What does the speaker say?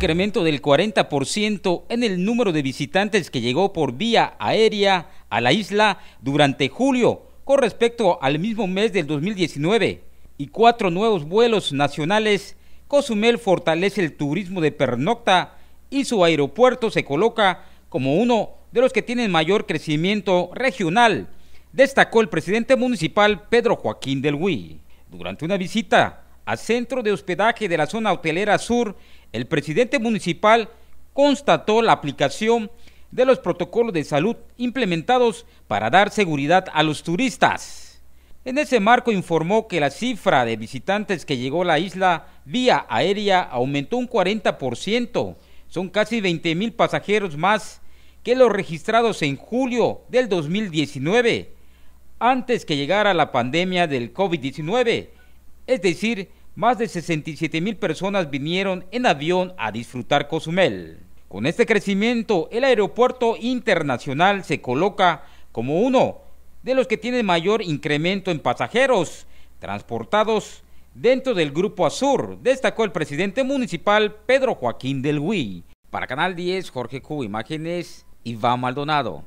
incremento del 40% en el número de visitantes que llegó por vía aérea a la isla durante julio con respecto al mismo mes del 2019 y cuatro nuevos vuelos nacionales, Cozumel fortalece el turismo de pernocta y su aeropuerto se coloca como uno de los que tienen mayor crecimiento regional, destacó el presidente municipal Pedro Joaquín del Huy. durante una visita a centro de hospedaje de la zona hotelera sur, el presidente municipal constató la aplicación de los protocolos de salud implementados para dar seguridad a los turistas. En ese marco informó que la cifra de visitantes que llegó a la isla vía aérea aumentó un 40%. Son casi 20 mil pasajeros más que los registrados en julio del 2019, antes que llegara la pandemia del COVID-19, es decir, más de 67 mil personas vinieron en avión a disfrutar Cozumel. Con este crecimiento, el aeropuerto internacional se coloca como uno de los que tiene mayor incremento en pasajeros transportados dentro del Grupo Azur, destacó el presidente municipal Pedro Joaquín del Huy. Para Canal 10, Jorge Q, Imágenes, Iván Maldonado.